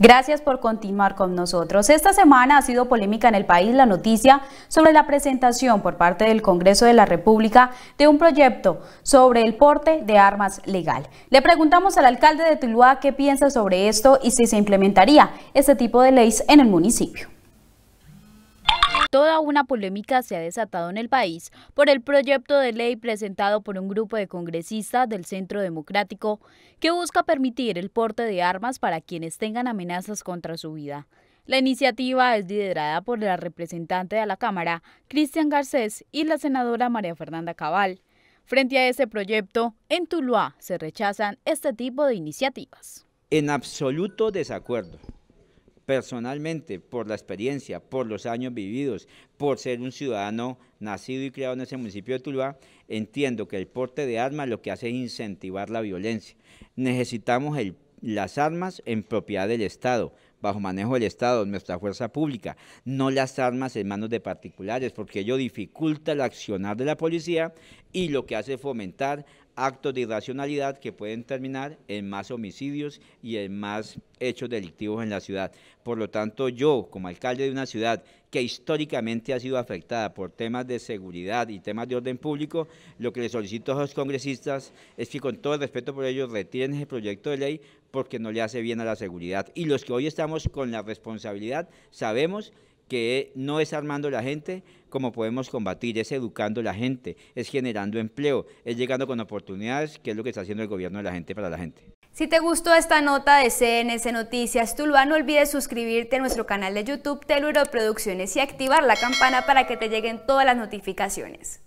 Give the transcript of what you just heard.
Gracias por continuar con nosotros. Esta semana ha sido polémica en el país la noticia sobre la presentación por parte del Congreso de la República de un proyecto sobre el porte de armas legal. Le preguntamos al alcalde de Tuluá qué piensa sobre esto y si se implementaría este tipo de leyes en el municipio. Toda una polémica se ha desatado en el país por el proyecto de ley presentado por un grupo de congresistas del Centro Democrático que busca permitir el porte de armas para quienes tengan amenazas contra su vida. La iniciativa es liderada por la representante de la Cámara, Cristian Garcés, y la senadora María Fernanda Cabal. Frente a ese proyecto, en Tuluá se rechazan este tipo de iniciativas. En absoluto desacuerdo personalmente, por la experiencia, por los años vividos, por ser un ciudadano nacido y criado en ese municipio de Tuluá, entiendo que el porte de armas lo que hace es incentivar la violencia. Necesitamos las armas en propiedad del Estado, bajo manejo del Estado, nuestra fuerza pública, no las armas en manos de particulares, porque ello dificulta el accionar de la policía y lo que hace es fomentar actos de irracionalidad que pueden terminar en más homicidios y en más hechos delictivos en la ciudad. Por lo tanto, yo, como alcalde de una ciudad que históricamente ha sido afectada por temas de seguridad y temas de orden público, lo que le solicito a los congresistas es que con todo el respeto por ellos retiren ese proyecto de ley porque no le hace bien a la seguridad. Y los que hoy estamos con la responsabilidad sabemos que no es armando la gente como podemos combatir, es educando la gente, es generando empleo, es llegando con oportunidades, que es lo que está haciendo el gobierno de la gente para la gente. Si te gustó esta nota de CNS, Noticias Tuluá, no olvides suscribirte a nuestro canal de YouTube Teluro Producciones y activar la campana para que te lleguen todas las notificaciones.